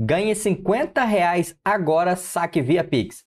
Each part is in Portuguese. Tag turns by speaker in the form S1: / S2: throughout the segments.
S1: Ganhe 50 reais agora, saque via Pix.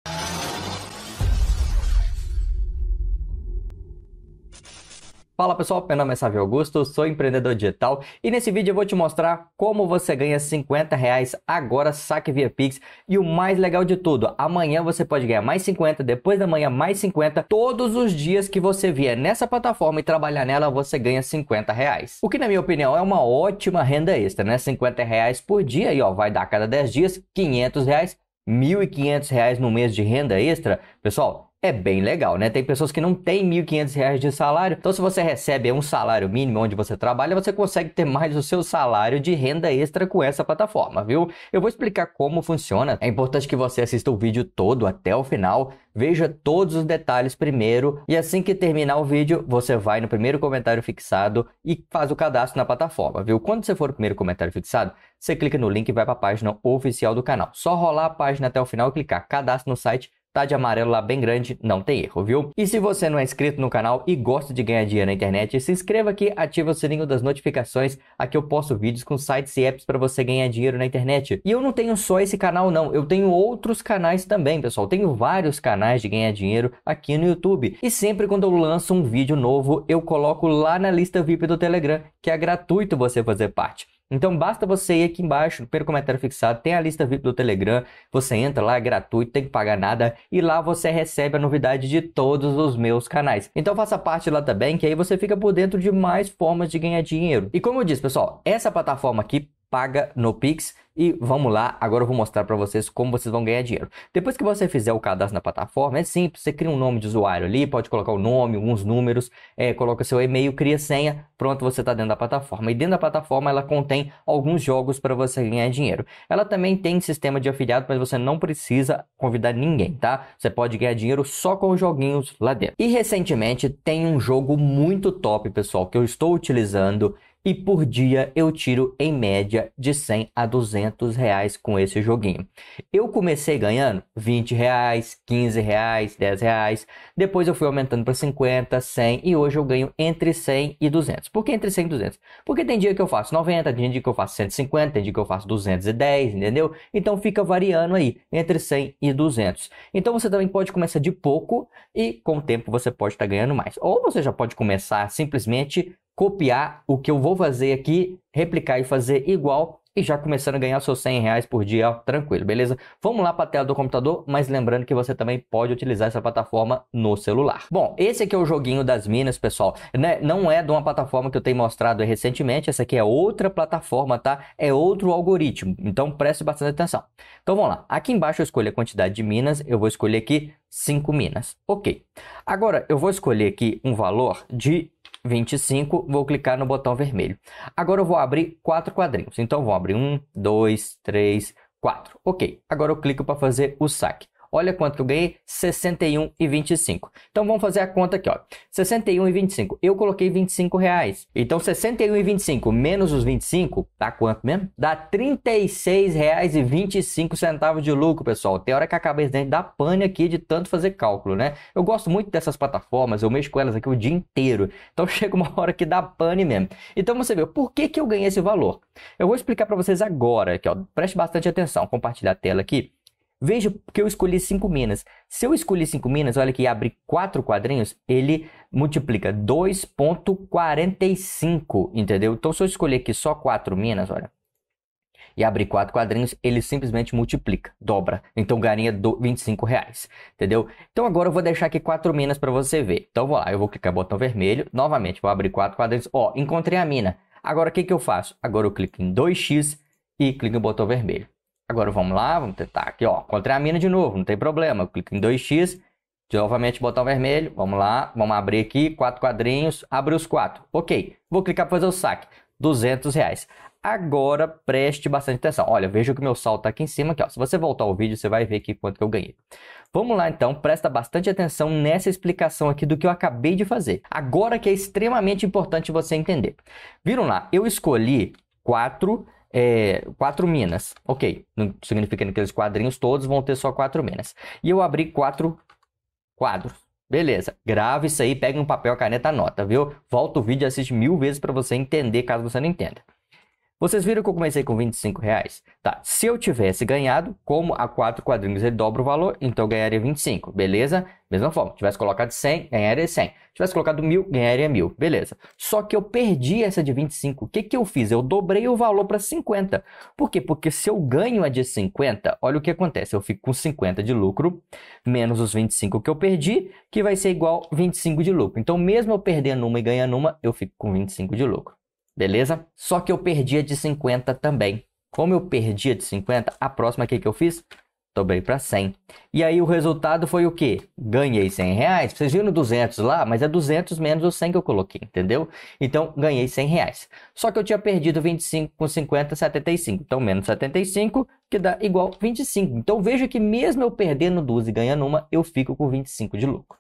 S1: Fala pessoal, meu nome é Sávio Augusto, sou empreendedor digital e nesse vídeo eu vou te mostrar como você ganha 50 reais agora saque via Pix e o mais legal de tudo, amanhã você pode ganhar mais 50, depois da manhã mais 50, todos os dias que você vier nessa plataforma e trabalhar nela você ganha 50 reais. O que na minha opinião é uma ótima renda extra, né? 50 reais por dia e ó, vai dar a cada 10 dias 500 reais, 1.500 reais no mês de renda extra. Pessoal, é bem legal, né? Tem pessoas que não têm R$ 1.500 de salário. Então, se você recebe um salário mínimo onde você trabalha, você consegue ter mais o seu salário de renda extra com essa plataforma, viu? Eu vou explicar como funciona. É importante que você assista o vídeo todo até o final, veja todos os detalhes primeiro e assim que terminar o vídeo, você vai no primeiro comentário fixado e faz o cadastro na plataforma, viu? Quando você for no primeiro comentário fixado, você clica no link e vai para a página oficial do canal. Só rolar a página até o final e clicar cadastro no site tá de amarelo lá bem grande, não tem erro, viu? E se você não é inscrito no canal e gosta de ganhar dinheiro na internet, se inscreva aqui, ativa o sininho das notificações, aqui eu posto vídeos com sites e apps para você ganhar dinheiro na internet. E eu não tenho só esse canal não, eu tenho outros canais também, pessoal. Tenho vários canais de ganhar dinheiro aqui no YouTube. E sempre quando eu lanço um vídeo novo, eu coloco lá na lista VIP do Telegram, que é gratuito você fazer parte. Então basta você ir aqui no primeiro comentário fixado, tem a lista VIP do Telegram, você entra lá, é gratuito, tem que pagar nada, e lá você recebe a novidade de todos os meus canais. Então faça parte lá também, que aí você fica por dentro de mais formas de ganhar dinheiro. E como eu disse, pessoal, essa plataforma aqui paga no Pix e vamos lá, agora eu vou mostrar para vocês como vocês vão ganhar dinheiro. Depois que você fizer o cadastro na plataforma, é simples, você cria um nome de usuário ali, pode colocar o nome, alguns números, é, coloca seu e-mail, cria senha, pronto, você está dentro da plataforma. E dentro da plataforma ela contém alguns jogos para você ganhar dinheiro. Ela também tem sistema de afiliado, mas você não precisa convidar ninguém, tá? Você pode ganhar dinheiro só com os joguinhos lá dentro. E recentemente tem um jogo muito top, pessoal, que eu estou utilizando e por dia eu tiro em média de 100 a 200 200 reais com esse joguinho. Eu comecei ganhando 20 reais, 15 reais, 10 reais. Depois eu fui aumentando para 50, 100 e hoje eu ganho entre 100 e 200. Por que entre 100 e 200? Porque tem dia que eu faço 90, tem dia que eu faço 150, tem dia que eu faço 210, entendeu? Então fica variando aí entre 100 e 200. Então você também pode começar de pouco e com o tempo você pode estar tá ganhando mais. Ou você já pode começar simplesmente copiar o que eu vou fazer aqui, replicar e fazer igual e já começando a ganhar seus 100 reais por dia ó, tranquilo, beleza? Vamos lá para a tela do computador, mas lembrando que você também pode utilizar essa plataforma no celular. Bom, esse aqui é o joguinho das minas, pessoal. Né? Não é de uma plataforma que eu tenho mostrado recentemente, essa aqui é outra plataforma, tá? É outro algoritmo, então preste bastante atenção. Então vamos lá, aqui embaixo eu escolho a quantidade de minas, eu vou escolher aqui 5 minas, ok. Agora eu vou escolher aqui um valor de 25, vou clicar no botão vermelho. Agora eu vou abrir quatro quadrinhos. Então vou abrir um, dois, três, quatro. Ok, agora eu clico para fazer o saque. Olha quanto que eu ganhei, 61,25. Então vamos fazer a conta aqui, ó. 61,25. Eu coloquei 25 reais. Então 61,25 menos os 25, dá tá quanto mesmo? Dá 36 reais e 25 centavos de lucro, pessoal. Tem hora que a cabeça dentro dá pane aqui de tanto fazer cálculo, né? Eu gosto muito dessas plataformas, eu mexo com elas aqui o dia inteiro. Então chega uma hora que dá pane mesmo. Então você vê, por que, que eu ganhei esse valor? Eu vou explicar para vocês agora, aqui, ó. Preste bastante atenção, compartilhar a tela aqui. Veja que eu escolhi 5 minas. Se eu escolhi 5 minas, olha que abre 4 quadrinhos, ele multiplica 2.45, entendeu? Então, se eu escolher aqui só 4 minas, olha, e abrir 4 quadrinhos, ele simplesmente multiplica, dobra. Então, ganha 25 reais, entendeu? Então, agora eu vou deixar aqui 4 minas para você ver. Então, vou lá, eu vou clicar no botão vermelho, novamente, vou abrir 4 quadrinhos. Ó, encontrei a mina. Agora, o que, que eu faço? Agora eu clico em 2x e clico no botão vermelho. Agora vamos lá, vamos tentar aqui, ó. Encontrei a mina de novo, não tem problema. Eu clico em 2x, novamente botão vermelho, vamos lá, vamos abrir aqui, quatro quadrinhos, abre os quatro. Ok, vou clicar para fazer o saque, 200 reais. Agora preste bastante atenção. Olha, veja que meu salto está aqui em cima. Aqui, ó. Se você voltar ao vídeo, você vai ver aqui quanto que eu ganhei. Vamos lá então, presta bastante atenção nessa explicação aqui do que eu acabei de fazer. Agora que é extremamente importante você entender. Viram lá, eu escolhi quatro é, quatro minas. Ok, não significa que aqueles quadrinhos todos vão ter só quatro minas. E eu abri quatro quadros. Beleza, grava isso aí, pega um papel, caneta, anota, viu? Volta o vídeo e assiste mil vezes para você entender, caso você não entenda. Vocês viram que eu comecei com 25 reais? Tá, se eu tivesse ganhado, como a 4 quadrinhos ele dobra o valor, então eu ganharia 25, beleza? Mesma forma, tivesse colocado 100, ganharia 100. Tivesse colocado 1000, ganharia 1000, beleza. Só que eu perdi essa de 25. O que, que eu fiz? Eu dobrei o valor para 50. Por quê? Porque se eu ganho a de 50, olha o que acontece. Eu fico com 50 de lucro, menos os 25 que eu perdi, que vai ser igual 25 de lucro. Então, mesmo eu perdendo uma e ganhando uma, eu fico com 25 de lucro beleza? Só que eu perdi a de 50 também. Como eu perdi a de 50, a próxima aqui que eu fiz, dobrei para 100. E aí o resultado foi o quê? Ganhei 100 reais. Vocês viram 200 lá, mas é 200 menos o 100 que eu coloquei, entendeu? Então, ganhei 100 reais. Só que eu tinha perdido 25 com 50, 75. Então, menos 75, que dá igual 25. Então, veja que mesmo eu perdendo duas e ganhando uma, eu fico com 25 de lucro.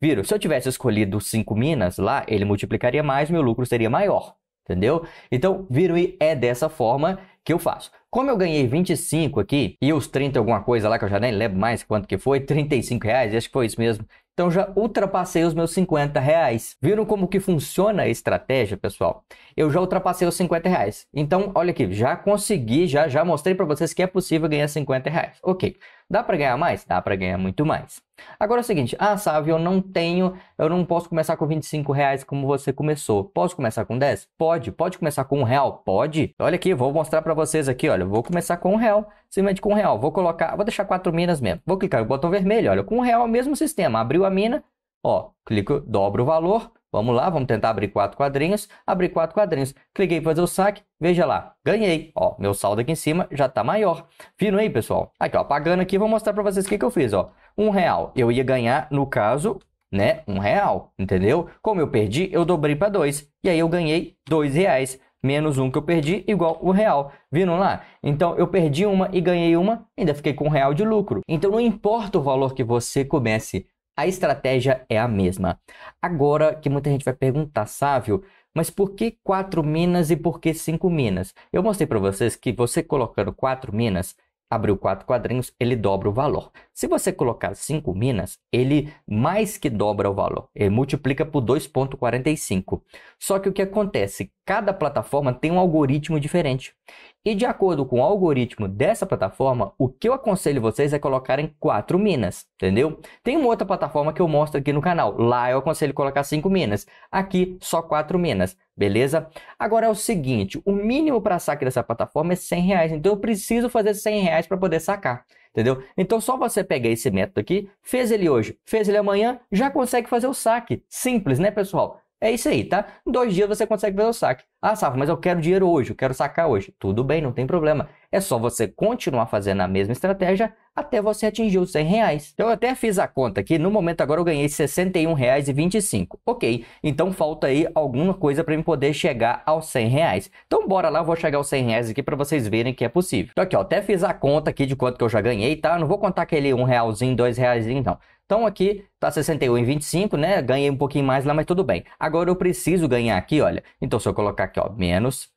S1: Viram? Se eu tivesse escolhido 5 minas lá, ele multiplicaria mais, meu lucro seria maior entendeu? Então, viram e é dessa forma que eu faço. Como eu ganhei 25 aqui e os 30 alguma coisa lá, que eu já nem lembro mais quanto que foi, 35 reais, acho que foi isso mesmo. Então já ultrapassei os meus 50 reais. Viram como que funciona a estratégia, pessoal? Eu já ultrapassei os 50 reais. Então, olha aqui, já consegui, já, já mostrei para vocês que é possível ganhar 50 reais. Ok. Dá para ganhar mais? Dá para ganhar muito mais. Agora é o seguinte, ah, Sávio, eu não tenho, eu não posso começar com 25 reais como você começou. Posso começar com 10? Pode. Pode começar com um real? Pode. Olha aqui, vou mostrar para vocês aqui, olha, vou começar com um real, simplesmente com um real. Vou colocar, vou deixar quatro minas mesmo. Vou clicar no botão vermelho, olha, com um real é o mesmo sistema. Abriu a mina, ó, clico, dobro o valor, Vamos lá, vamos tentar abrir quatro quadrinhos. Abri quatro quadrinhos. Cliquei para fazer o saque, veja lá, ganhei. Ó, meu saldo aqui em cima já está maior. Viram aí, pessoal? Aqui, ó, pagando aqui, vou mostrar para vocês o que, que eu fiz, ó. Um real, eu ia ganhar, no caso, né, um real, entendeu? Como eu perdi, eu dobrei para dois. E aí eu ganhei dois reais menos um que eu perdi, igual o real. Viram lá? Então, eu perdi uma e ganhei uma, ainda fiquei com um real de lucro. Então, não importa o valor que você comece a estratégia é a mesma. Agora que muita gente vai perguntar, Sávio, mas por que quatro minas e por que cinco minas? Eu mostrei para vocês que você colocando quatro minas, abriu quatro quadrinhos, ele dobra o valor. Se você colocar cinco minas, ele mais que dobra o valor. Ele multiplica por 2.45. Só que o que acontece? Cada plataforma tem um algoritmo diferente. E de acordo com o algoritmo dessa plataforma, o que eu aconselho vocês é colocarem quatro minas, entendeu? Tem uma outra plataforma que eu mostro aqui no canal. Lá eu aconselho colocar cinco minas. Aqui só quatro minas, beleza? Agora é o seguinte, o mínimo para saque dessa plataforma é 100 reais. Então eu preciso fazer 100 reais para poder sacar entendeu? Então só você pegar esse método aqui, fez ele hoje, fez ele amanhã, já consegue fazer o saque. Simples, né, pessoal? É isso aí, tá? Em dois dias você consegue fazer o saque. Ah, Safa, mas eu quero dinheiro hoje, eu quero sacar hoje. Tudo bem, não tem problema. É só você continuar fazendo a mesma estratégia até você atingir os 100 reais. Então, eu até fiz a conta aqui, no momento agora eu ganhei e 61,25. Ok, então falta aí alguma coisa para eu poder chegar aos 100 reais. Então, bora lá, eu vou chegar aos 100 reais aqui para vocês verem que é possível. Então, aqui, ó, até fiz a conta aqui de quanto que eu já ganhei, tá? Eu não vou contar aquele um realzinho, dois reais, não. Então aqui tá 61,25, em né? Ganhei um pouquinho mais lá, mas tudo bem. Agora eu preciso ganhar aqui, olha. Então se eu colocar aqui, ó, menos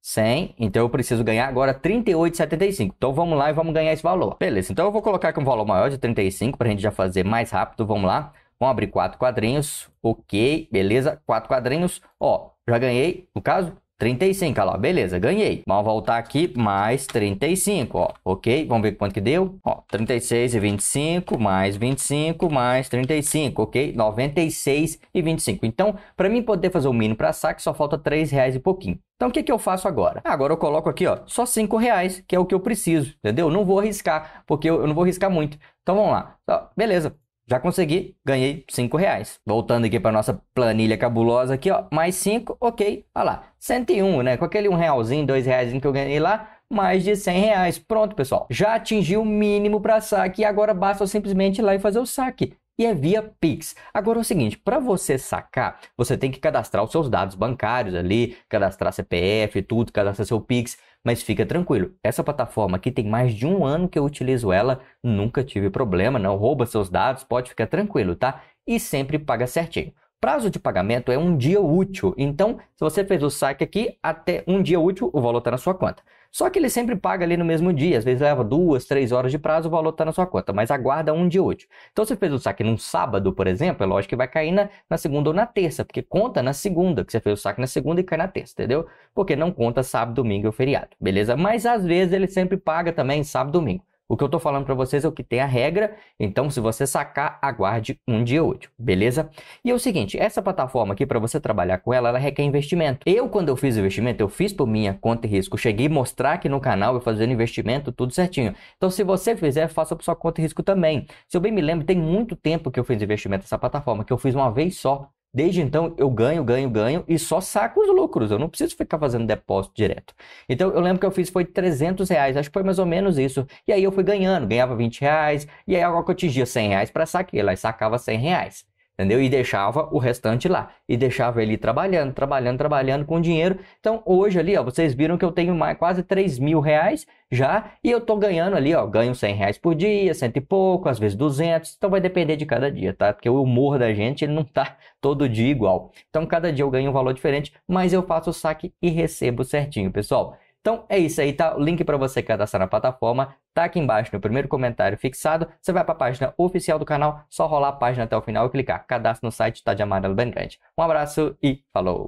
S1: 100, então eu preciso ganhar agora 38,75. Então vamos lá e vamos ganhar esse valor. Beleza, então eu vou colocar aqui um valor maior de 35 para a gente já fazer mais rápido. Vamos lá. Vamos abrir quatro quadrinhos. Ok, beleza. Quatro quadrinhos. Ó, já ganhei, no caso, 35, olha lá, beleza, ganhei. Vamos voltar aqui, mais 35, ó, ok? Vamos ver quanto que deu? Ó, 36 e 25, mais 25, mais 35, ok? 96 e 25. Então, para mim poder fazer o mínimo para saque, só falta 3 reais e pouquinho. Então, o que, que eu faço agora? Ah, agora eu coloco aqui, ó, só 5 reais, que é o que eu preciso, entendeu? Não vou arriscar, porque eu, eu não vou arriscar muito. Então, vamos lá. Ó, beleza, já consegui, ganhei 5 reais. Voltando aqui para nossa planilha cabulosa aqui, ó, mais 5, ok, olha lá, 101, né? Com aquele 1 um realzinho, 2 reais que eu ganhei lá, mais de 100 reais. Pronto, pessoal, já atingi o mínimo para saque e agora basta simplesmente ir lá e fazer o saque e é via Pix. Agora é o seguinte, para você sacar, você tem que cadastrar os seus dados bancários ali, cadastrar CPF, tudo, cadastrar seu Pix. Mas fica tranquilo, essa plataforma aqui tem mais de um ano que eu utilizo ela, nunca tive problema, não rouba seus dados, pode ficar tranquilo, tá? E sempre paga certinho. Prazo de pagamento é um dia útil, então se você fez o saque aqui, até um dia útil o valor está na sua conta. Só que ele sempre paga ali no mesmo dia, às vezes leva duas, três horas de prazo, o valor está na sua conta, mas aguarda um dia útil. Então, se você fez o saque num sábado, por exemplo, é lógico que vai cair na, na segunda ou na terça, porque conta na segunda, que você fez o saque na segunda e cai na terça, entendeu? Porque não conta sábado, domingo e o feriado, beleza? Mas às vezes ele sempre paga também sábado, domingo. O que eu estou falando para vocês é o que tem a regra, então se você sacar, aguarde um dia útil, beleza? E é o seguinte, essa plataforma aqui, para você trabalhar com ela, ela requer investimento. Eu, quando eu fiz o investimento, eu fiz por minha conta e risco. Cheguei a mostrar aqui no canal, eu fazendo investimento, tudo certinho. Então se você fizer, faça por sua conta e risco também. Se eu bem me lembro, tem muito tempo que eu fiz investimento nessa plataforma, que eu fiz uma vez só, Desde então eu ganho, ganho, ganho e só saco os lucros. Eu não preciso ficar fazendo depósito direto. Então eu lembro que eu fiz foi 300 reais, acho que foi mais ou menos isso. E aí eu fui ganhando, ganhava 20 reais e aí agora eu atingia 100 reais para saquear, lá e sacava 100 reais entendeu? E deixava o restante lá. E deixava ele trabalhando, trabalhando, trabalhando com dinheiro. Então, hoje ali, ó, vocês viram que eu tenho mais, quase 3 mil reais já. E eu tô ganhando ali, ó, ganho 100 reais por dia, cento e pouco, às vezes 200. Então, vai depender de cada dia, tá? Porque o humor da gente, ele não tá todo dia igual. Então, cada dia eu ganho um valor diferente, mas eu faço o saque e recebo certinho, pessoal. Então é isso aí, tá? O link para você cadastrar na plataforma tá aqui embaixo no primeiro comentário fixado. Você vai para a página oficial do canal, só rolar a página até o final e clicar. Cadastro no site, tá de amarelo bem grande. Um abraço e falou!